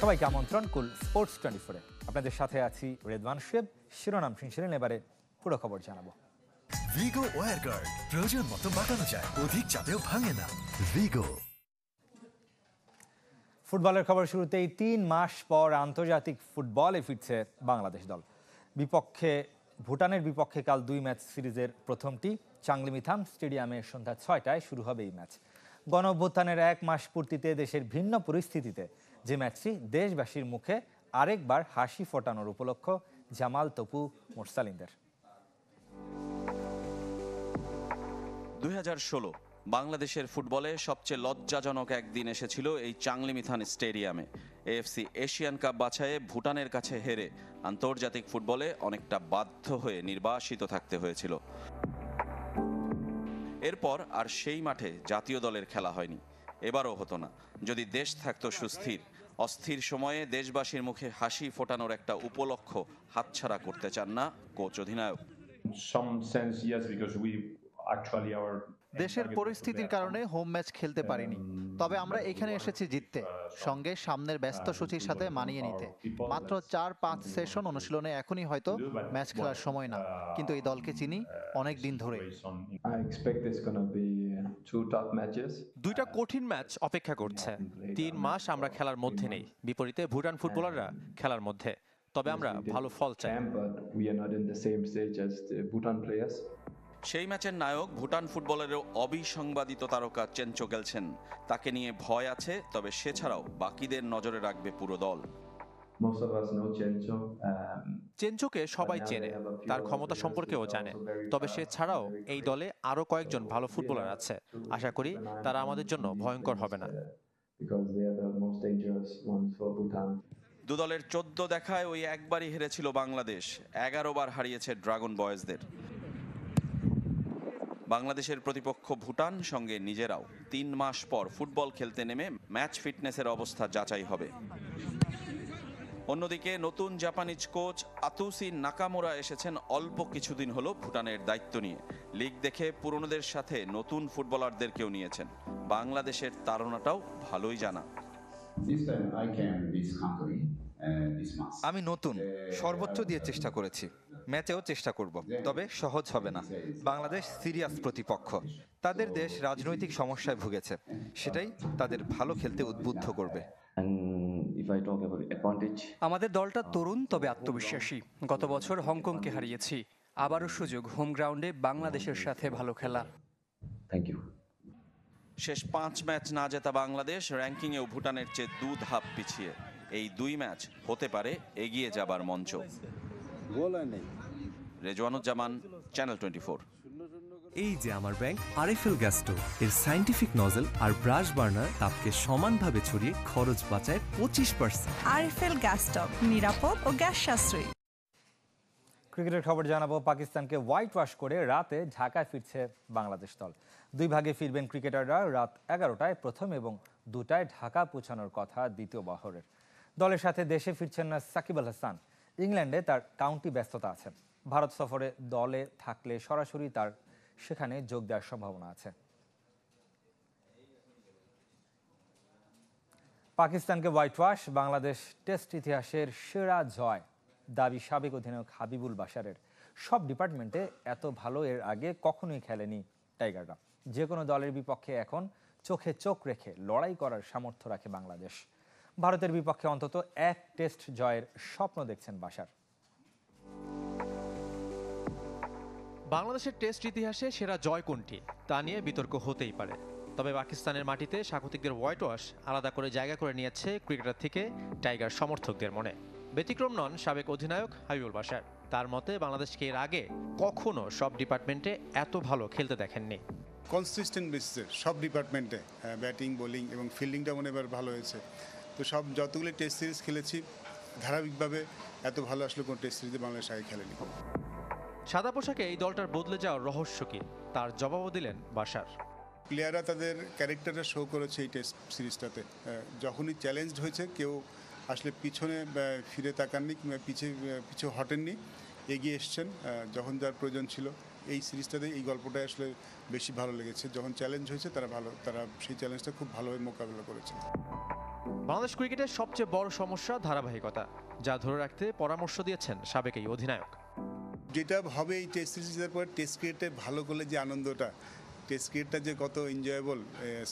সবাইকে আমন্ত্রণ কুল sports twenty ফোরে আপনাদের সাথে আছি রেদওয়ান শেব শিরোনাম শুনছিলেন এবারে পুরো খবর জানাবো ভিগো ওয়ার গার্ড প্রয়োজন মতো বাঁকানো যায় অধিক চাপেও ভাঙে না ভিগো ফুটবলের খবর শুরুতেই তিন মাস পর আন্তর্জাতিক ফুটবলে ফিরছে বাংলাদেশ দল বিপক্ষে ভুটানের বিপক্ষে কাল দুই ম্যাচ সিরিজের প্রথমটি চাংলিমিথাম স্টেডিয়ামে সন্ধ্যা ছয়টায় শুরু হবে এই ম্যাচ গণ এক মাস পূর্তিতে দেশের ভিন্ন পরিস্থিতিতে যে ম্যাচটি দেশবাসীর মুখে আরেকবার হাসি ফোটানোর উপলক্ষ জামাল তপু মোরসালিনদের দুই বাংলাদেশের ফুটবলে সবচেয়ে লজ্জাজনক একদিন এসেছিল এই চাংলিমিথান স্টেডিয়ামে এএফসি এশিয়ান কাপ বাছায়ে ভুটানের কাছে হেরে আন্তর্জাতিক ফুটবলে অনেকটা বাধ্য হয়ে নির্বাসিত থাকতে হয়েছিল এরপর আর সেই মাঠে জাতীয় দলের খেলা হয়নি এবারও হতো না যদি দেশ থাকতো সুস্থির অস্থির সময়ে দেশবাসীর মুখে হাসি ফোটানোর একটা উপলক্ষ হাতছাড়া করতে চান না কোচ অধিনায়ক দেশের পরিস্থিতির কারণে হোম ম্যাচ খেলতে পারিনি তবে আমরা uh, এখানে এসেছি জিততে uh, সঙ্গে সামনের ব্যস্ত সূচির সাথে মানিয়ে নিতে মাত্র চার পাঁচ সেশন অনুশীলনে এখনই হয়তো ম্যাচ খেলার সময় না কিন্তু এই দলকে uh, চিনি অনেক দিন ধরে দুইটা কঠিন ম্যাচ অপেক্ষা করছে তিন মাস আমরা খেলার মধ্যে নেই বিপরীতে ভুটান ফুটবলাররা খেলার মধ্যে তবে আমরা ভালো ফল চাই সেই ম্যাচের নায়ক ভুটান ফুটবলেরও অবিসংবাদিত তারকা চেঞ্চো খেলছেন তাকে নিয়ে ভয় আছে তবে সে ছাড়াও বাকিদের নজরে রাখবে পুরো দল Um, চেঞ্চোকে সবাই চেনে তার ক্ষমতা সম্পর্কেও জানে তবে সে uh, ছাড়াও এই দলে আরও কয়েকজন ভালো ফুটবলার আছে আশা করি তারা আমাদের জন্য ভয়ঙ্কর হবে না দু দলের চোদ্দ দেখায় ওই একবারই হেরেছিল বাংলাদেশ এগারো বার হারিয়েছে ড্রাগন বয়েজদের বাংলাদেশের প্রতিপক্ষ ভুটান সঙ্গে নিজেরাও তিন মাস পর ফুটবল খেলতে নেমে ম্যাচ ফিটনেসের অবস্থা যাচাই হবে অন্যদিকে নতুন জাপানিজ কোচ আতুসি নাকামোরা এসেছেন অল্প কিছুদিন হলো ভুটানের দায়িত্ব নিয়ে লিগ দেখে পুরনোদের সাথে নতুন ফুটবলারদেরকেও নিয়েছেন বাংলাদেশের তারণাটাও ভালোই জানা uh, আমি নতুন uh, সর্বোচ্চ দিয়ে চেষ্টা করেছি ম্যাচেও চেষ্টা করব তবে সহজ হবে না বাংলাদেশ সিরিয়াস প্রতিপক্ষ তাদের দেশ রাজনৈতিক সমস্যায় ভুগেছে সেটাই তাদের ভালো খেলতে উদ্বুদ্ধ করবে আমাদের দলটা uh, তরুণ তবে আত্মবিশ্বাসী গত বছর হংকংকে হারিয়েছি আবারও uh, সুযোগ হোম গ্রাউন্ডে বাংলাদেশের সাথে ভালো খেলা থ্যাংক ইউ শেষ পাঁচ ম্যাচ না জেতা বাংলাদেশ র্যাঙ্কিংয়েও ভুটানের চেয়ে দু ধাপ পিছিয়ে এই দুই ম্যাচ হতে পারে এগিয়ে যাবার মঞ্চ রেজওয়ানুজ্জামান চ্যানেল টোয়েন্টি এই যে আমার ব্যাংক আরএফএল গ্যাস্টো এর সাইন্টিফিক নজল আর ব্রাশ বার্নার তাপকে সমানভাবে ছড়িয়ে খরচ বাঁচায় পঁচিশ পার্সেন্ট আরএফএল নিরাপদ ও গ্যাস সাশ্রয়ী ক্রিকেটের খবর জানাবো পাকিস্তানকে হোয়াইট ওয়াশ করে রাতে ঢাকায় ফিরছে বাংলাদেশ দল দুই ভাগে ফিরবেন ক্রিকেটাররা রাত এগারোটায় প্রথম এবং দুটায় ঢাকা পৌঁছানোর কথা দ্বিতীয় বহরের দলের সাথে দেশে ফিরছেন না সাকিব আল হাসান ইংল্যান্ডে তার কাউন্টি ব্যস্ততা আছেন ভারত সফরে দলে থাকলে সরাসরি তার সেখানে যোগ দেওয়ার সম্ভাবনা আছে পাকিস্তানকে হোয়াইট ওয়াশ বাংলাদেশ টেস্ট ইতিহাসের সেরা জয় দাবি সাবেক অধিনায়ক হাবিবুল বাসারের সব ডিপার্টমেন্টে এত ভালো এর আগে কখনোই খেলেনি টাইগাররা যে কোনো দলের বিপক্ষে এখন চোখে চোখ রেখে লড়াই করার সামর্থ্য রাখে বাংলাদেশ ভারতের বিপক্ষে অন্তত এক টেস্ট জয়ের স্বপ্ন দেখছেন বাসার বাংলাদেশের টেস্ট ইতিহাসে সেরা জয় কোনটি তা নিয়ে বিতর্ক হতেই পারে তবে পাকিস্তানের মাটিতে স্বাগতিকদের হোয়াইট ওয়াশ আলাদা করে জায়গা করে নিয়েছে ক্রিকেটার থেকে টাইগার সমর্থকদের মনে ব্যতিক্রম নন সাবেক অধিনায়ক হাবিবুল বাসার তার মতে বাংলাদেশকে এর আগে কখনো সব ডিপার্টমেন্টে এত ভালো খেলতে দেখেননি কনসিস্টেন্ট বেসিসে সব ডিপার্টমেন্টে ব্যাটিং বোলিং এবং ফিল্ডিংটা মনে এবার ভালো হয়েছে তো সব যতগুলো টেস্ট সিরিজ খেলেছি ধারাবাহিকভাবে এত ভালো আসলে কোনো টেস্ট সিরিজে বাংলাদেশ আগে খেলেনি সাদা পোশাকে এই দলটার বদলে যাওয়ার রহস্য কি তার জবাবও দিলেন বাসার প্লেয়াররা তাদের ক্যারেক্টারটা শো করেছে এই টেস্ট সিরিজটাতে যখনই চ্যালেঞ্জড হয়েছে কেউ আসলে পিছনে ফিরে তাকাননি কিংবা পিছিয়ে পিছু হটেননি এগিয়ে এসছেন যখন যার প্রয়োজন ছিল এই সিরিজটাতে এই গল্পটা আসলে বেশি ভালো লেগেছে যখন চ্যালেঞ্জ হয়েছে তারা ভালো তারা সেই চ্যালেঞ্জটা খুব ভালোভাবে মোকাবেলা করেছে বাংলাদেশ ক্রিকেটের সবচেয়ে বড় সমস্যা ধারাবাহিকতা যা ধরে রাখতে পরামর্শ দিয়েছেন সাবেক এই অধিনায়ক যেটা হবে এই টেস্ট জেতার পর টেস্ট ক্রিকেটে ভালো করলে যে আনন্দটা টেস্ট ক্রিকেটটা যে কত এনজয়েবল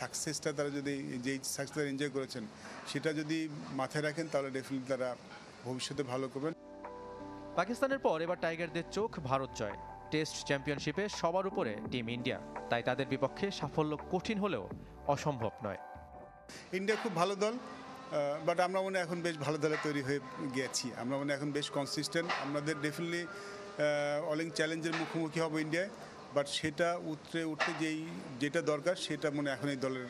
সাকসেসটা তারা যদি যেই সাকসেস তারা এনজয় করেছেন সেটা যদি মাথায় রাখেন তাহলে ডেফিনেটলি তারা ভবিষ্যতে ভালো করবেন পাকিস্তানের পর এবার টাইগারদের চোখ ভারত জয় টেস্ট চ্যাম্পিয়নশিপে সবার উপরে টিম ইন্ডিয়া তাই তাদের বিপক্ষে সাফল্য কঠিন হলেও অসম্ভব নয় ইন্ডিয়া খুব ভালো দল বাট আমরা মনে এখন বেশ ভালো দলে তৈরি হয়ে গেছি আমরা মনে এখন বেশ কনসিস্টেন্ট আমাদের ডেফিনেটলি অলিং চ্যালেঞ্জের মুখোমুখি হবে ইন্ডিয়ায় বাট সেটা উতরে উঠতে যেই যেটা দরকার সেটা মনে এখন এই দলের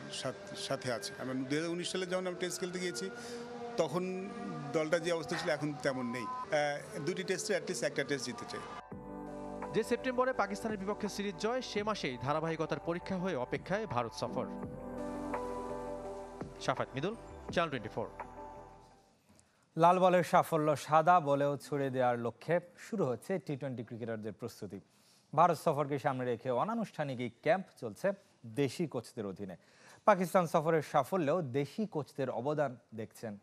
সাথে আছে আমরা দু হাজার সালে যখন আমি টেস্ট খেলতে গিয়েছি তখন দলটা যে অবস্থা ছিল এখন তেমন নেই দুটি টেস্টে অ্যাটলিস্ট একটা টেস্ট জিতে চাই যে সেপ্টেম্বরে পাকিস্তানের বিপক্ষে সিরিজ জয় সে মাসেই ধারাবাহিকতার পরীক্ষা হয়ে অপেক্ষায় ভারত সফর সাফাত মিদুল চ্যানেল টোয়েন্টি লাল বলের সাফল্য সাদা বলেও ছুড়ে দেওয়ার লক্ষ্যে শুরু হচ্ছে টি টোয়েন্টি ক্রিকেটারদের প্রস্তুতি ভারত সফরকে সামনে রেখে অনানুষ্ঠানিক এই ক্যাম্প চলছে দেশি কোচদের অধীনে পাকিস্তান সফরের সাফল্যেও দেশি কোচদের অবদান দেখছেন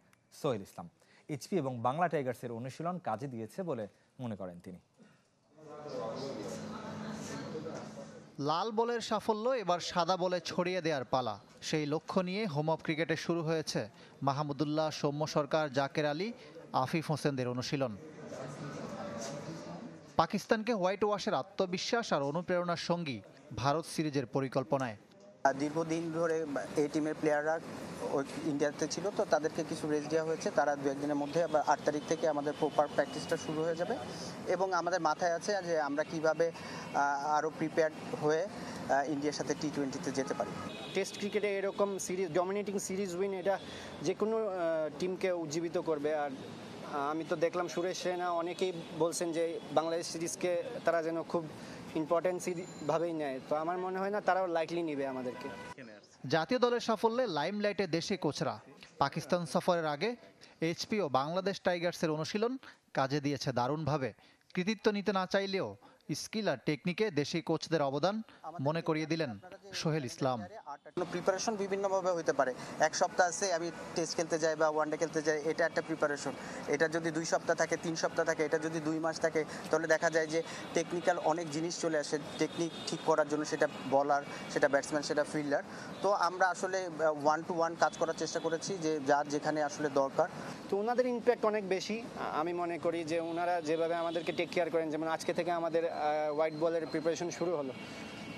সোহেল ইসলাম এইচপি এবং বাংলা টাইগার্সের অনুশীলন কাজে দিয়েছে বলে মনে করেন তিনি লাল বলের সাফল্য এবার সাদা বলে ছড়িয়ে দেওয়ার পালা সেই লক্ষ্য নিয়ে হোম অফ ক্রিকেটে শুরু হয়েছে মাহমুদুল্লাহ সৌম্য সরকার জাকের আলী আফিফ হোসেনদের অনুশীলন পাকিস্তানকে হোয়াইট ওয়াশের আত্মবিশ্বাস আর অনুপ্রেরণার সঙ্গী ভারত সিরিজের পরিকল্পনায় দীর্ঘদিন ধরে এই টিমের প্লেয়াররা ইন্ডিয়াতে ছিল তো তাদেরকে কিছু রেস্ট দেওয়া হয়েছে তারা দু একদিনের মধ্যে আবার আট তারিখ থেকে আমাদের প্রপার প্র্যাকটিসটা শুরু হয়ে যাবে এবং আমাদের মাথায় আছে যে আমরা কিভাবে আরও প্রিপেয়ার্ড হয়ে ইন্ডিয়ার সাথে টি টোয়েন্টিতে যেতে পারি টেস্ট ক্রিকেটে এরকম সিরিজ ডমিনেটিং সিরিজ উইন এটা যে কোনো টিমকে উজ্জীবিত করবে আর আমি তো দেখলাম সুরেশ রেনা অনেকেই বলছেন যে বাংলাদেশ সিরিজকে তারা যেন খুব ইম্পর্টেন্ট সিরিজভাবেই নেয় তো আমার মনে হয় না তারাও লাইটলি নিবে আমাদেরকে জাতীয় দলের সাফল্যে লাইমলাইটে দেশে কোচরা পাকিস্তান সফরের আগে এইচপি ও বাংলাদেশ টাইগার্সের অনুশীলন কাজে দিয়েছে দারুণভাবে কৃতিত্ব নিতে না চাইলেও স্কিল আর টেকনিকে দেশি কোচদের অবদান মনে করিয়ে দিলেন সোহেল ইসলাম প্রিপারেশন বিভিন্নভাবে হতে পারে এক সপ্তাহ আছে আমি টেস্ট খেলতে যাই বা ওয়ানডে খেলতে যাই এটা একটা প্রিপারেশন এটা যদি দুই সপ্তাহ থাকে তিন সপ্তাহ থাকে এটা যদি দুই মাস থাকে তাহলে দেখা যায় যে টেকনিক্যাল অনেক জিনিস চলে আসে টেকনিক ঠিক করার জন্য সেটা বলার সেটা ব্যাটসম্যান সেটা ফিল্ডার তো আমরা আসলে ওয়ান টু ওয়ান কাজ করার চেষ্টা করেছি যে যার যেখানে আসলে দরকার তো ওনাদের ইম্প্যাক্ট অনেক বেশি আমি মনে করি যে ওনারা যেভাবে আমাদেরকে টেক কেয়ার করেন যেমন আজকে থেকে আমাদের হোয়াইট বলের প্রিপারেশন শুরু হলো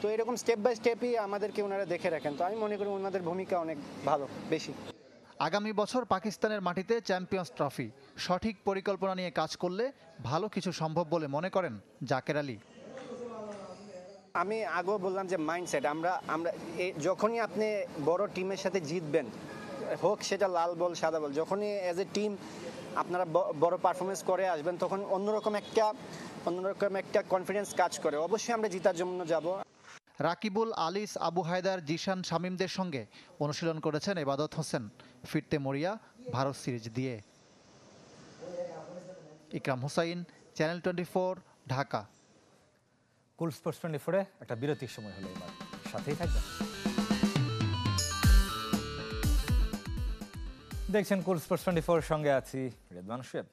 তো এরকম স্টেপ বাই স্টেপই আমাদেরকে ওনারা দেখে রাখেন তো আমি মনে করি ওনাদের ভূমিকা অনেক ভালো বেশি আগামী বছর পাকিস্তানের মাটিতে চ্যাম্পিয়ন্স ট্রফি সঠিক পরিকল্পনা নিয়ে কাজ করলে ভালো কিছু সম্ভব বলে মনে করেন জাকের আলী আমি আগেও বললাম যে মাইন্ডসেট আমরা আমরা যখনই আপনি বড় টিমের সাথে জিতবেন হোক সেটা লাল বল সাদা বল যখনই অ্যাজ এ টিম আপনারা বড় পারফরমেন্স করে আসবেন তখন অন্যরকম একটা অন্যরকম একটা কনফিডেন্স কাজ করে অবশ্যই আমরা জিতার জন্য যাব রাকিবুল আলিস আবু হায়দার জিশান শামীমদের সঙ্গে অনুশীলন করেছেন এবাদত হোসেন ফিরতে মরিয়া ভারত সিরিজ দিয়ে Ikram Hussain channel twenty four Dhaka কুল স্পোর্টস টোয়েন্টি ফোরে একটা বিরতির সময় হলো এবার সাথেই থাকবেন দেখছেন কোর্স স্পোর্টস টোয়েন্টি ফোর সঙ্গে আছি রেদমান শেব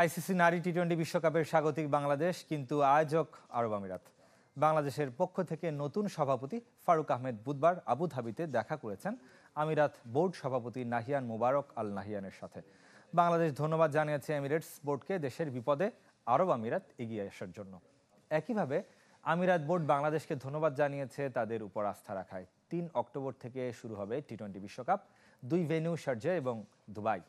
আইসিসি নারী টি টোয়েন্টি বিশ্বকাপের স্বাগতিক বাংলাদেশ কিন্তু আয়োজক আরব আমিরাত বাংলাদেশের পক্ষ থেকে নতুন সভাপতি ফারুক আহমেদ বুধবার আবুধাবিতে দেখা করেছেন আমিরাত বোর্ড সভাপতি নাহিয়ান মুবারক আল নাহিয়ানের সাথে বাংলাদেশ ধন্যবাদ জানিয়েছে এমিরেটস বোর্ডকে দেশের বিপদে আরব আমিরাত এগিয়ে আসার জন্য একইভাবে আমিরাত বোর্ড বাংলাদেশকে ধন্যবাদ জানিয়েছে তাদের উপর আস্থা রাখায় তিন অক্টোবর থেকে শুরু হবে টি টোয়েন্টি বিশ্বকাপ দুই ভেনু সার্জে এবং দুবাই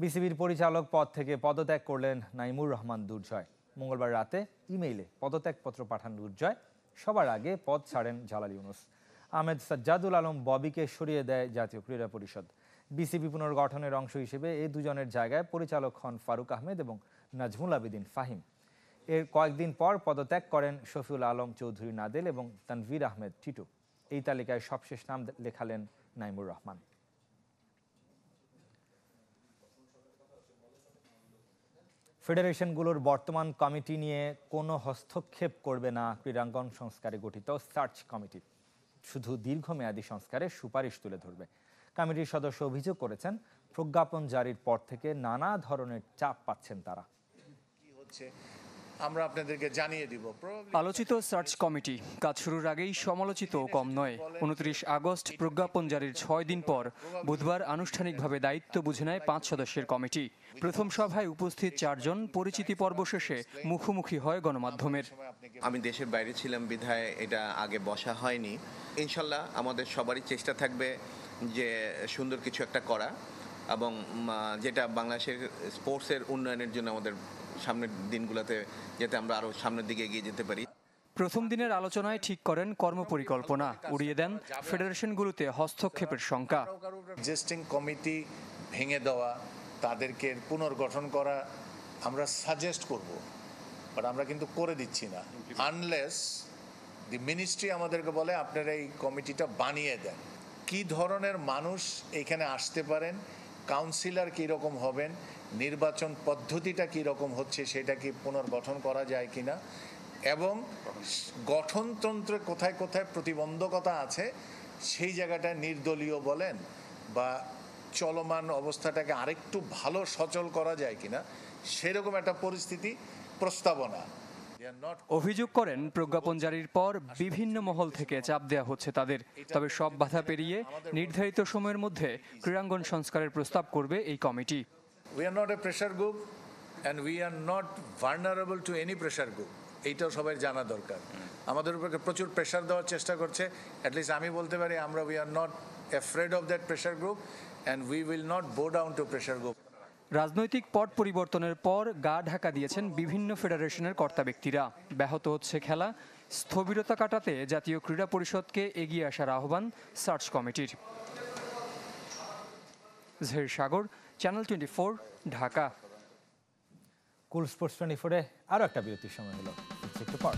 বিসিবির পরিচালক পদ থেকে পদত্যাগ করলেন নাইমুর রহমান দুর্জয় মঙ্গলবার রাতে ইমেইলে পদত্যাগপত্র পাঠান দুর্জয় সবার আগে পদ ছাড়েন জালাল ইউনুস আহমেদ সাজ্জাদুল আলম ববিকে সরিয়ে দেয় জাতীয় ক্রীড়া পরিষদ বিসিবি পুনর্গঠনের অংশ হিসেবে এই দুজনের জায়গায় পরিচালক হন ফারুক আহমেদ এবং নাজমুল আবেদিন ফাহিম এর কয়েকদিন পর পদত্যাগ করেন শফিউল আলম চৌধুরী নাদেল এবং তানভীর আহমেদ টিটু এই তালিকায় সবশেষ নাম লেখালেন নাইমুর রহমান ফেডারেশনগুলোর বর্তমান কমিটি নিয়ে কোনো হস্তক্ষেপ করবে না ক্রীড়াঙ্গন সংস্কারে গঠিত সার্চ কমিটি শুধু দীর্ঘমেয়াদী সংস্কারে সুপারিশ তুলে ধরবে কমিটির সদস্য অভিযোগ করেছেন প্রজ্ঞাপন জারির পর থেকে নানা ধরনের চাপ পাচ্ছেন তারা হচ্ছে আমরা আপনাদেরকে জানিয়ে দিব আলোচিত সার্চ কমিটি কাজ শুরুর আগেই সমালোচিত কম নয় উনত্রিশ আগস্ট প্রজ্ঞাপন জারির ছয় দিন পর বুধবার আনুষ্ঠানিকভাবে দায়িত্ব বুঝে নেয় পাঁচ সদস্যের কমিটি প্রথম সভায় উপস্থিত চারজন পরিচিতি পর্ব শেষে মুখোমুখি হয় গণমাধ্যমের আমি দেশের বাইরে ছিলাম বিধায় এটা আগে বসা হয়নি ইনশাল্লাহ আমাদের সবারই চেষ্টা থাকবে যে সুন্দর কিছু একটা করা এবং যেটা বাংলাদেশের স্পোর্টসের উন্নয়নের জন্য আমাদের সামনের দিনগুলোতে যাতে আমরা আরও সামনের দিকে এগিয়ে যেতে পারি প্রথম দিনের আলোচনায় ঠিক করেন কর্মপরিকল্পনা উড়িয়ে দেন ফেডারেশনগুলোতে হস্তক্ষেপের শঙ্কা এক্সিস্টিং কমিটি ভেঙে দেওয়া তাদেরকে পুনর্গঠন করা আমরা সাজেস্ট করব বাট আমরা কিন্তু করে দিচ্ছি না আনলেস দি মিনিস্ট্রি আমাদেরকে বলে আপনারা এই কমিটিটা বানিয়ে দেন কি ধরনের মানুষ এখানে আসতে পারেন কাউন্সিলর কীরকম হবেন নির্বাচন পদ্ধতিটা কীরকম হচ্ছে সেটা কি পুনর্গঠন করা যায় কি না এবং গঠনতন্ত্রে কোথায় কোথায় প্রতিবন্ধকতা আছে সেই জায়গাটা নির্দলীয় বলেন বা চলমান অবস্থাটাকে আরেকটু ভালো সচল করা যায় কি না সেরকম একটা পরিস্থিতি প্রস্তাবনা অভিযোগ করেন প্রজ্ঞাপন জারির পর বিভিন্ন মহল থেকে চাপ দেয়া হচ্ছে তাদের তবে সব বাধা পেরিয়ে নির্ধারিত সময়ের মধ্যে ক্রীড়াঙ্গন সংস্কারের প্রস্তাব করবে এই committee we are not a pressure group and we are not vulnerable to any pressure group এইটাও সবাই জানা দরকার আমাদের উপরে প্রচুর প্রেশার দেওয়ার চেষ্টা করছে অ্যাটলিস্ট আমি বলতে পারি আমরা we are not afraid of that pressure group and we will not bow down to pressure group রাজনৈতিক পট পরিবর্তনের পর গা ঢাকা দিয়েছেন বিভিন্ন ফেডারেশনের কর্তা ব্যক্তিরা ব্যাহত হচ্ছে খেলা স্থবিরতা কাটাতে জাতীয় ক্রীড়া পরিষদকে এগিয়ে আসার আহ্বান সার্চ কমিটির ঝের Sagar channel twenty four Dhaka কুল স্পোর্টস টোয়েন্টি ফোরে আরও একটা বিরতির সময় হলো একটু পর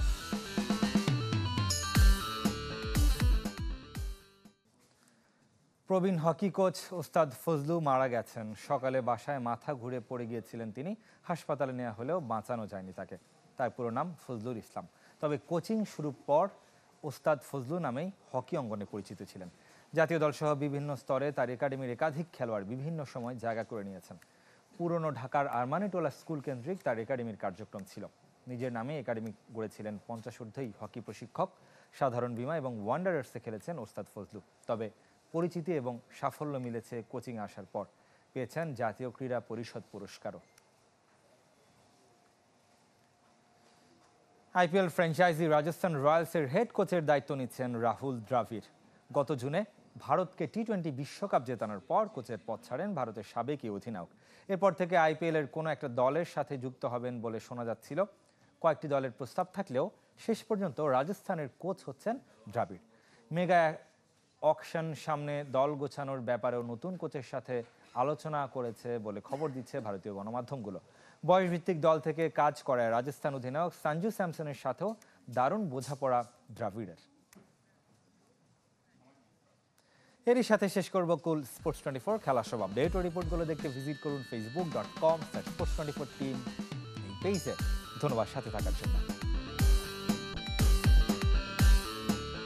প্রবীণ হকি কোচ ওস্তাদ ফজলু মারা গেছেন সকালে বাসায় মাথা ঘুরে পড়ে গিয়েছিলেন তিনি হাসপাতালে নেওয়া হলেও বাঁচানো যায়নি তাকে তার পুরো নাম ফজলুর ইসলাম তবে কোচিং শুরুর পর ওস্তাদ ফজলু নামেই হকি অঙ্গনে পরিচিত ছিলেন জাতীয় দলসহ বিভিন্ন স্তরে তার একাডেমির একাধিক খেলোয়াড় বিভিন্ন সময় জায়গা করে নিয়েছেন পুরনো ঢাকার আরমানিটোলা স্কুল কেন্দ্রিক তার একাডেমির কার্যক্রম ছিল নিজের নামে একাডেমি গড়েছিলেন পঞ্চাশোর্ধেই হকি প্রশিক্ষক সাধারণ বিমা এবং ওয়ান্ডারার্সে খেলেছেন ওস্তাদ ফজলু তবে পরিচিতি এবং সাফল্য মিলেছে কোচিং আসার পর পেয়েছেন জাতীয় ক্রীড়া পরিষদ পুরস্কারও আইপিএল ফ্র্যাঞ্চাইজি রাজস্থান রয়্যালসের হেড কোচের দায়িত্ব নিচ্ছেন রাহুল দ্রাভির গত জুনে ভারতকে টি টোয়েন্টি বিশ্বকাপ জেতানোর পর কোচের পথ ছাড়েন ভারতের সাবেকই অধিনায়ক এরপর থেকে আইপিএলের কোনো একটা দলের সাথে যুক্ত হবেন বলে শোনা যাচ্ছিল কয়েকটি দলের প্রস্তাব থাকলেও শেষ পর্যন্ত রাজস্থানের কোচ হচ্ছেন দ্রাবিড় মেগা অকশন সামনে দল গোছানোর ব্যাপারেও নতুন কোচের সাথে আলোচনা করেছে বলে খবর দিচ্ছে ভারতীয় গণমাধ্যমগুলো বয়সভিত্তিক দল থেকে কাজ করায় রাজস্থান অধিনায়ক সঞ্জু স্যামসনের সাথেও দারুণ বোঝাপড়া দ্রাবিড়ের এরই সাথে শেষ করব কুল স্পোর্টস টোয়েন্টি ফোর খেলা সব আপডেট ও রিপোর্টগুলো দেখতে ভিজিট করুন Facebook dot com sports twenty four team এই পেজে ধন্যবাদ সাথে থাকার জন্য